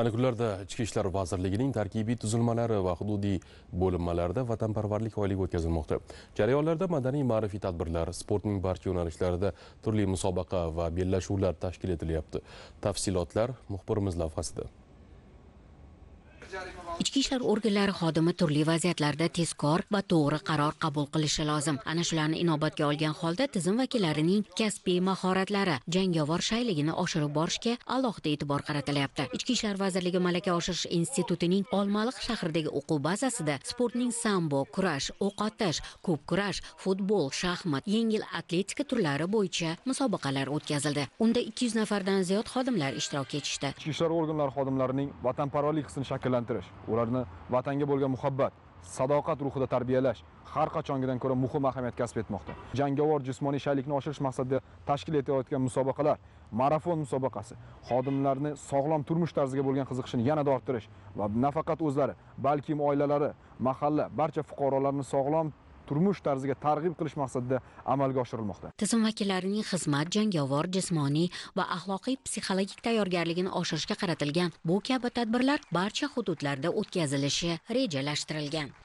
ana kunlarda Ichki ishlar vazirligining tarkibiy tuzilmalari va hududiy bo'linmalarida vatanparvarlik oyligi o'tkazilmoqda. Jarayonlarda madaniy ma'rifiy tadbirlar, sportning barcha yo'nalishlarida turli musobaqa va bellashuvlar tashkil etilyapti. Tafsilotlar muxbirimiz lavhasida. ichki ishlar organlari xodimi turli vaziyatlarda tezkor va to'g'ri qaror qabul qilishi lozim ana shularni inobatga olgan holda tizim vakillarining kasbiy mahoratlari jangovar shayligini oshirib borishga alohida e'tibor qaratilyapti ichki ishlar vazirligi malaka oshirish institutining olmaliq shahridagi o'quv bazasida sportning sambo kurash o'q otish ko'p kurash futbol shaxmat yengil atletika turlari bo'yicha musobaqalar o'tkazildi unda ikki yuz nafardan ziyod xodimlar ishtirok etishdi ichki ishlar organlari xodimlarining vatanparvarlik hissini shakllantirish rivojlantirish ularni vatanga bo'lgan muhabbat sadoqat ruhida tarbiyalash har qachongidan ko'ra muhim ahamiyat kasb etmoqda jangovar jismoniy shaylikni oshirish maqsadida tashkil etayotgan musobaqalar marafon musobaqasi xodimlarni sog'lom turmush tarziga bo'lgan qiziqishini yanada orttirish va nafaqat o'zlari balkim oilalari mahalla barcha fuqarolarni sog'lom turmush tarziga targ'ib qilish maqsadida amalga oshirilmoqda tizim vakillarining xizmat jangovar jismoniy va axloqiy psixologik tayyorgarligini oshirishga qaratilgan bu kabi tadbirlar barcha hududlarda o'tkazilishi rejalashtirilgan